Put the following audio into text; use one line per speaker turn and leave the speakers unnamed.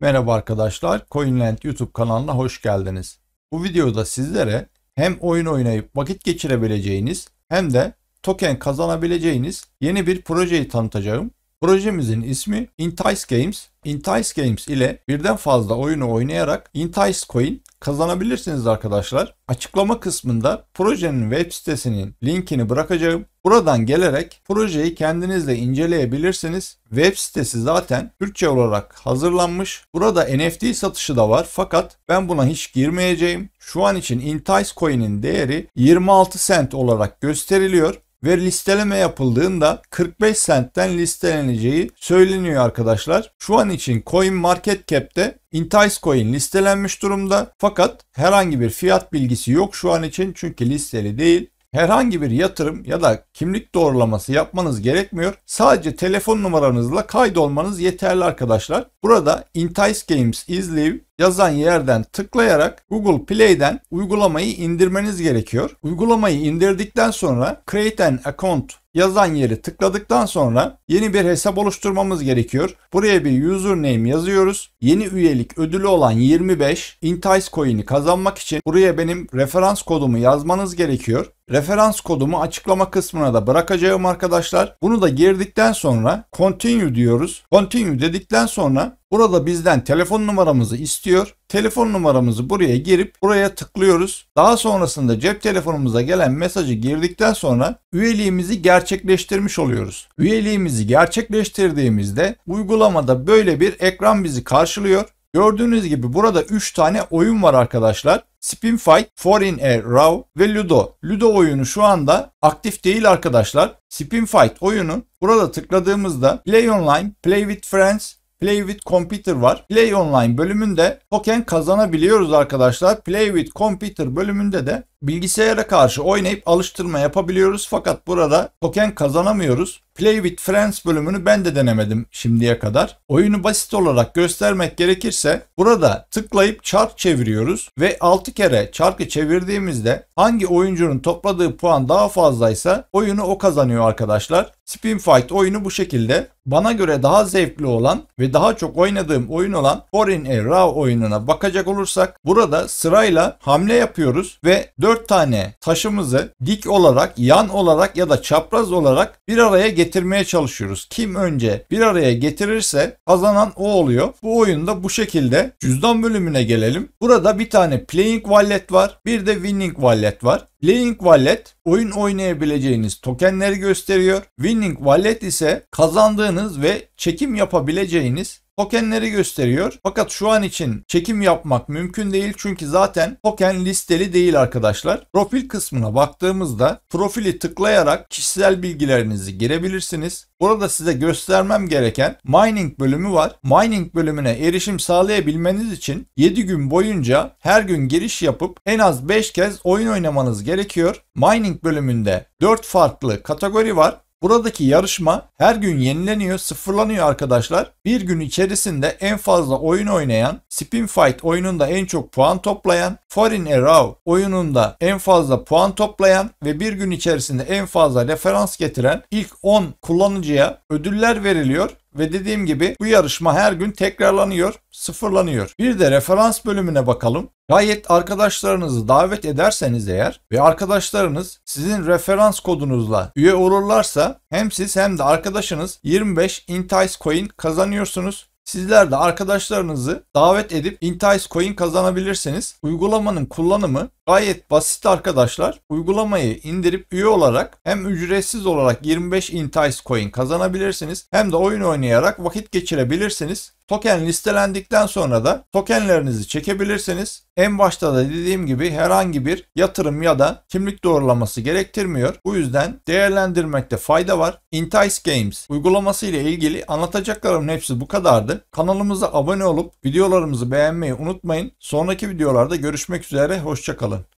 Merhaba arkadaşlar, CoinLand YouTube kanalına hoş geldiniz. Bu videoda sizlere hem oyun oynayıp vakit geçirebileceğiniz hem de token kazanabileceğiniz yeni bir projeyi tanıtacağım. Projemizin ismi Intice Games. Intice Games ile birden fazla oyunu oynayarak Intice Coin kazanabilirsiniz arkadaşlar. Açıklama kısmında projenin web sitesinin linkini bırakacağım. Buradan gelerek projeyi kendiniz de inceleyebilirsiniz. Web sitesi zaten Türkçe olarak hazırlanmış. Burada NFT satışı da var fakat ben buna hiç girmeyeceğim. Şu an için Entice Coin'in değeri 26 cent olarak gösteriliyor ve listeleme yapıldığında 45 sentten listeleneceği söyleniyor arkadaşlar. Şu an için Coin Market Cap'te Entice Coin listelenmiş durumda fakat herhangi bir fiyat bilgisi yok şu an için çünkü listeli değil. Herhangi bir yatırım ya da kimlik doğrulaması yapmanız gerekmiyor. Sadece telefon numaranızla kaydolmanız yeterli arkadaşlar. Burada Entice Games izleyip yazan yerden tıklayarak Google Play'den uygulamayı indirmeniz gerekiyor. Uygulamayı indirdikten sonra Create an Account yazan yeri tıkladıktan sonra yeni bir hesap oluşturmamız gerekiyor. Buraya bir username yazıyoruz. Yeni üyelik ödülü olan 25 Intice coin'i kazanmak için buraya benim referans kodumu yazmanız gerekiyor. Referans kodumu açıklama kısmına da bırakacağım arkadaşlar. Bunu da girdikten sonra continue diyoruz. Continue dedikten sonra Burada bizden telefon numaramızı istiyor. Telefon numaramızı buraya girip buraya tıklıyoruz. Daha sonrasında cep telefonumuza gelen mesajı girdikten sonra üyeliğimizi gerçekleştirmiş oluyoruz. Üyeliğimizi gerçekleştirdiğimizde uygulamada böyle bir ekran bizi karşılıyor. Gördüğünüz gibi burada 3 tane oyun var arkadaşlar. Spin Fight, Foreign Air Raw ve Ludo. Ludo oyunu şu anda aktif değil arkadaşlar. Spin Fight oyunu burada tıkladığımızda Play Online, Play with Friends Play with Computer var. Play Online bölümünde token kazanabiliyoruz arkadaşlar. Play with Computer bölümünde de bilgisayara karşı oynayıp alıştırma yapabiliyoruz fakat burada token kazanamıyoruz. Play with Friends bölümünü ben de denemedim şimdiye kadar. Oyunu basit olarak göstermek gerekirse burada tıklayıp çark çeviriyoruz ve 6 kere çarkı çevirdiğimizde hangi oyuncunun topladığı puan daha fazlaysa oyunu o kazanıyor arkadaşlar. Spin Fight oyunu bu şekilde. Bana göre daha zevkli olan ve daha çok oynadığım oyun olan Foreign A Raw oyununa bakacak olursak burada sırayla hamle yapıyoruz ve 4 4 tane taşımızı dik olarak, yan olarak ya da çapraz olarak bir araya getirmeye çalışıyoruz. Kim önce bir araya getirirse kazanan o oluyor. Bu oyunda bu şekilde cüzdan bölümüne gelelim. Burada bir tane playing wallet var, bir de winning wallet var. Link Wallet oyun oynayabileceğiniz tokenleri gösteriyor. Winning Wallet ise kazandığınız ve çekim yapabileceğiniz tokenleri gösteriyor. Fakat şu an için çekim yapmak mümkün değil çünkü zaten token listeli değil arkadaşlar. Profil kısmına baktığımızda profili tıklayarak kişisel bilgilerinizi girebilirsiniz. Burada size göstermem gereken mining bölümü var. Mining bölümüne erişim sağlayabilmeniz için 7 gün boyunca her gün giriş yapıp en az 5 kez oyun oynamanız gerekiyor. Mining bölümünde 4 farklı kategori var. Buradaki yarışma her gün yenileniyor, sıfırlanıyor arkadaşlar. Bir gün içerisinde en fazla oyun oynayan, Spin Fight oyununda en çok puan toplayan, Foreign Arrow oyununda en fazla puan toplayan ve bir gün içerisinde en fazla referans getiren ilk 10 kullanıcıya ödüller veriliyor ve dediğim gibi bu yarışma her gün tekrarlanıyor, sıfırlanıyor. Bir de referans bölümüne bakalım. Gayet arkadaşlarınızı davet ederseniz eğer ve arkadaşlarınız sizin referans kodunuzla üye olurlarsa hem siz hem de arkadaşınız 25 Intice Coin kazanıyorsunuz Sizler de arkadaşlarınızı davet edip Intice Coin kazanabilirseniz uygulamanın kullanımı gayet basit arkadaşlar. Uygulamayı indirip üye olarak hem ücretsiz olarak 25 Intice Coin kazanabilirsiniz hem de oyun oynayarak vakit geçirebilirsiniz. Token listelendikten sonra da tokenlerinizi çekebilirsiniz. En başta da dediğim gibi herhangi bir yatırım ya da kimlik doğrulaması gerektirmiyor. Bu yüzden değerlendirmekte fayda var. Intice Games uygulaması ile ilgili anlatacaklarımın hepsi bu kadardı. Kanalımıza abone olup videolarımızı beğenmeyi unutmayın. Sonraki videolarda görüşmek üzere. Hoşçakalın.